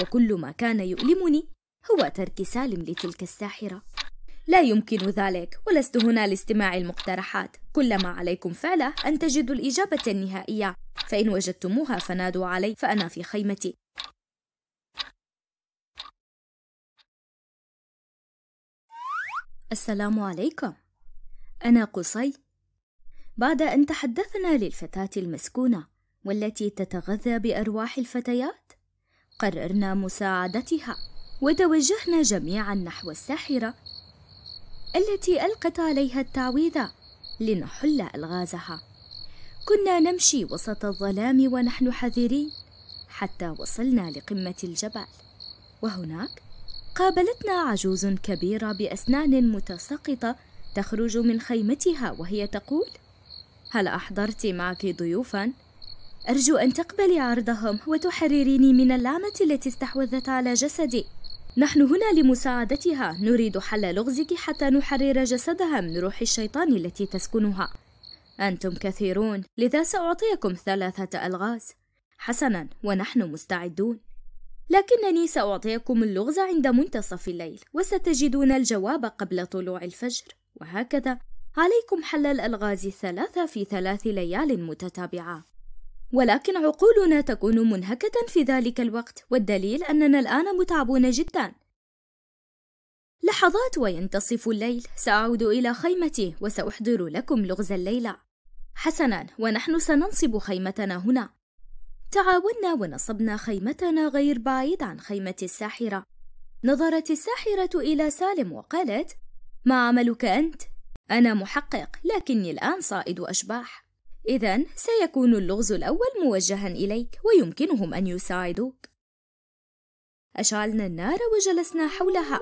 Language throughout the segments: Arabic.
وكل ما كان يؤلمني هو ترك سالم لتلك الساحرة لا يمكن ذلك ولست هنا لاستماع المقترحات كل ما عليكم فعله أن تجدوا الإجابة النهائية فإن وجدتموها فنادوا علي فأنا في خيمتي السلام عليكم أنا قصي بعد أن تحدثنا للفتاة المسكونة والتي تتغذى بأرواح الفتيات قررنا مساعدتها وتوجهنا جميعا نحو الساحرة التي ألقت عليها التعويذة لنحل ألغازها كنا نمشي وسط الظلام ونحن حذرين حتى وصلنا لقمة الجبل وهناك قابلتنا عجوز كبيرة بأسنان متساقطة تخرج من خيمتها وهي تقول هل أحضرت معك ضيوفا؟ أرجو أن تقبلي عرضهم وتحرريني من اللعنة التي استحوذت على جسدي نحن هنا لمساعدتها نريد حل لغزك حتى نحرر جسدها من روح الشيطان التي تسكنها أنتم كثيرون لذا سأعطيكم ثلاثة ألغاز حسنا ونحن مستعدون لكنني سأعطيكم اللغز عند منتصف الليل وستجدون الجواب قبل طلوع الفجر وهكذا عليكم حل الألغاز الثلاثة في ثلاث ليال متتابعة ولكن عقولنا تكون منهكة في ذلك الوقت والدليل أننا الآن متعبون جدا لحظات وينتصف الليل سأعود إلى خيمتي وسأحضر لكم لغز الليلة حسنا ونحن سننصب خيمتنا هنا تعاوننا ونصبنا خيمتنا غير بعيد عن خيمة الساحرة نظرت الساحرة إلى سالم وقالت ما عملك أنت؟ أنا محقق لكني الآن صائد أشباح إذا سيكون اللغز الأول موجها إليك ويمكنهم أن يساعدوك أشعلنا النار وجلسنا حولها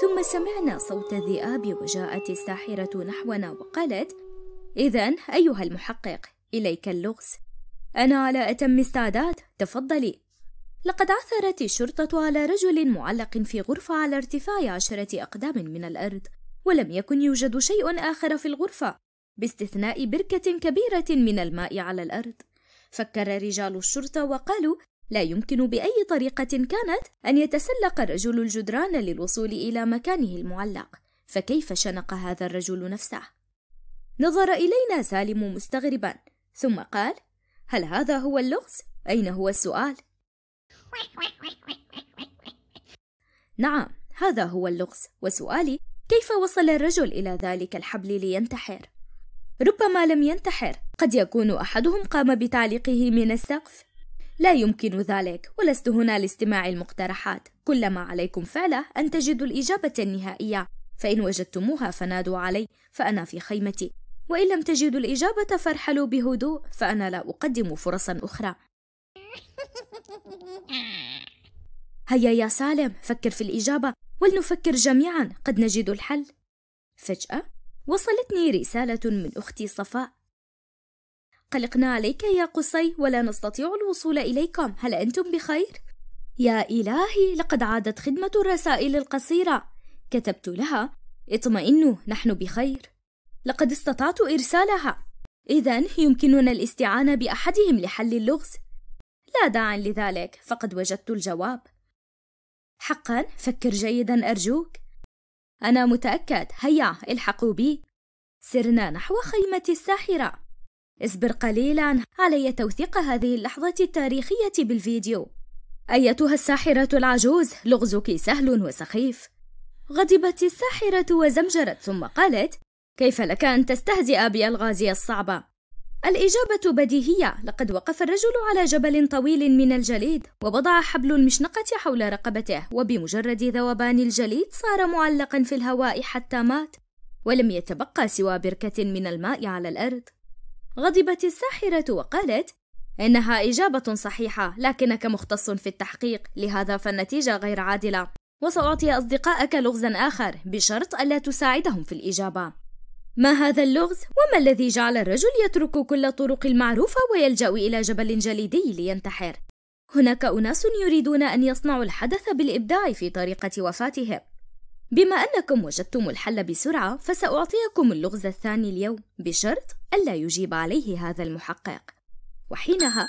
ثم سمعنا صوت الذئاب وجاءت الساحرة نحونا وقالت إذا أيها المحقق إليك اللغز أنا على أتم استعداد تفضلي لقد عثرت الشرطة على رجل معلق في غرفة على ارتفاع عشرة أقدام من الأرض ولم يكن يوجد شيء آخر في الغرفة باستثناء بركة كبيرة من الماء على الأرض فكر رجال الشرطة وقالوا لا يمكن بأي طريقة كانت أن يتسلق الرجل الجدران للوصول إلى مكانه المعلق فكيف شنق هذا الرجل نفسه؟ نظر إلينا سالم مستغربا ثم قال هل هذا هو اللغز؟ أين هو السؤال؟ نعم هذا هو اللغز وسؤالي كيف وصل الرجل إلى ذلك الحبل لينتحر؟ ربما لم ينتحر قد يكون أحدهم قام بتعليقه من السقف لا يمكن ذلك ولست هنا لاستماع المقترحات كل ما عليكم فعله أن تجدوا الإجابة النهائية فإن وجدتموها فنادوا علي فأنا في خيمتي وإن لم تجدوا الإجابة فارحلوا بهدوء فأنا لا أقدم فرصا أخرى هيا يا سالم فكر في الإجابة ولنفكر جميعا قد نجد الحل فجأة وصلتني رسالة من أختي صفاء قلقنا عليك يا قصي ولا نستطيع الوصول إليكم هل أنتم بخير؟ يا إلهي لقد عادت خدمة الرسائل القصيرة كتبت لها اطمئنوا نحن بخير لقد استطعت إرسالها إذا يمكننا الاستعانة بأحدهم لحل اللغز لا داع لذلك فقد وجدت الجواب حقا فكر جيدا أرجوك أنا متأكد هيا الحقوا بي سرنا نحو خيمة الساحرة اصبر قليلا علي توثيق هذه اللحظة التاريخية بالفيديو أيتها الساحرة العجوز لغزك سهل وسخيف غضبت الساحرة وزمجرت ثم قالت كيف لك أن تستهزئ بألغازي الصعبة الإجابة بديهية لقد وقف الرجل على جبل طويل من الجليد ووضع حبل المشنقة حول رقبته وبمجرد ذوبان الجليد صار معلقا في الهواء حتى مات ولم يتبقى سوى بركة من الماء على الأرض غضبت الساحرة وقالت إنها إجابة صحيحة لكنك مختص في التحقيق لهذا فالنتيجة غير عادلة وسأعطي أصدقائك لغزا آخر بشرط ألا تساعدهم في الإجابة ما هذا اللغز؟ وما الذي جعل الرجل يترك كل الطرق المعروفة ويلجأ إلى جبل جليدي لينتحر؟ هناك أناس يريدون أن يصنعوا الحدث بالإبداع في طريقة وفاتهم. بما أنكم وجدتم الحل بسرعة، فسأعطيكم اللغز الثاني اليوم بشرط ألا يجيب عليه هذا المحقق. وحينها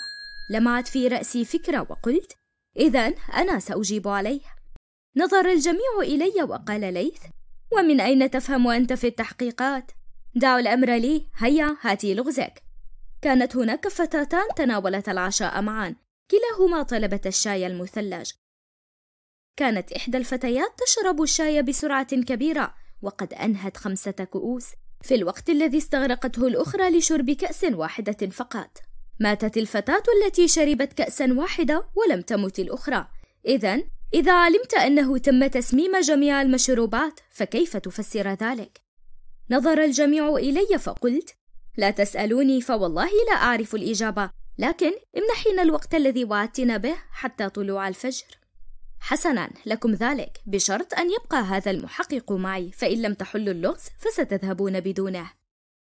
لمعت في رأسي فكرة وقلت: إذا أنا سأجيب عليه. نظر الجميع إلي وقال ليث: ومن أين تفهم أنت في التحقيقات؟ دعوا الأمر لي هيا هاتي لغزك كانت هناك فتاتان تناولتا العشاء معا كلاهما طلبتا الشاي المثلج كانت إحدى الفتيات تشرب الشاي بسرعة كبيرة وقد أنهت خمسة كؤوس في الوقت الذي استغرقته الأخرى لشرب كأس واحدة فقط ماتت الفتاة التي شربت كأسا واحدة ولم تمت الأخرى إذا إذا علمت أنه تم تسميم جميع المشروبات فكيف تفسر ذلك؟ نظر الجميع إلي فقلت: لا تسألوني فوالله لا أعرف الإجابة، لكن امنحينا الوقت الذي وعدتنا به حتى طلوع الفجر. حسنا لكم ذلك بشرط أن يبقى هذا المحقق معي فإن لم تحلوا اللغز فستذهبون بدونه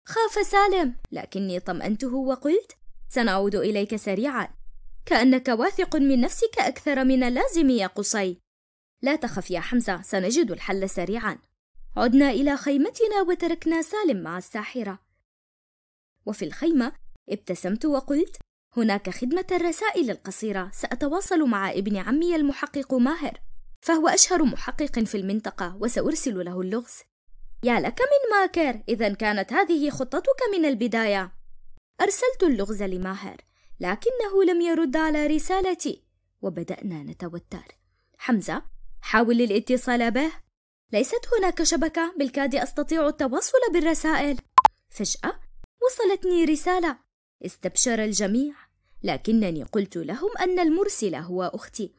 خاف سالم لكني طمأنته وقلت سنعود إليك سريعا كأنك واثق من نفسك أكثر من اللازم يا قصي لا تخف يا حمزة سنجد الحل سريعا عدنا إلى خيمتنا وتركنا سالم مع الساحرة وفي الخيمة ابتسمت وقلت هناك خدمة الرسائل القصيرة سأتواصل مع ابن عمي المحقق ماهر فهو أشهر محقق في المنطقة وسأرسل له اللغز يا لك من ماكر إذا كانت هذه خطتك من البداية أرسلت اللغز لماهر لكنه لم يرد على رسالتي وبدأنا نتوتر حمزة حاول الاتصال به ليست هناك شبكة بالكاد أستطيع التواصل بالرسائل فجأة وصلتني رسالة استبشر الجميع لكنني قلت لهم أن المرسل هو أختي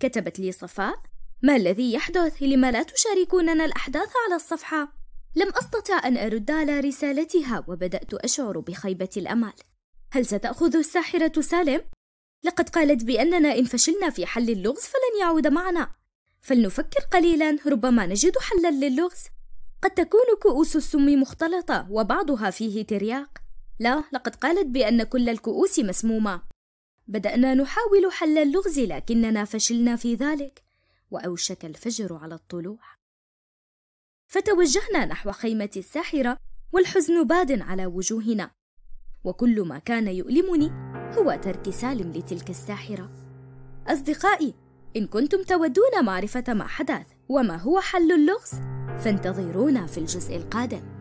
كتبت لي صفاء ما الذي يحدث لما لا تشاركوننا الأحداث على الصفحة؟ لم أستطع أن أرد على رسالتها وبدأت أشعر بخيبة الأمل هل ستأخذ الساحرة سالم؟ لقد قالت بأننا إن فشلنا في حل اللغز فلن يعود معنا فلنفكر قليلا ربما نجد حلا للغز قد تكون كؤوس السم مختلطة وبعضها فيه ترياق لا لقد قالت بأن كل الكؤوس مسمومة بدأنا نحاول حل اللغز لكننا فشلنا في ذلك وأوشك الفجر على الطلوع فتوجهنا نحو خيمة الساحرة والحزن باد على وجوهنا وكل ما كان يؤلمني هو ترك سالم لتلك الساحرة أصدقائي إن كنتم تودون معرفة ما حدث وما هو حل اللغز فانتظرونا في الجزء القادم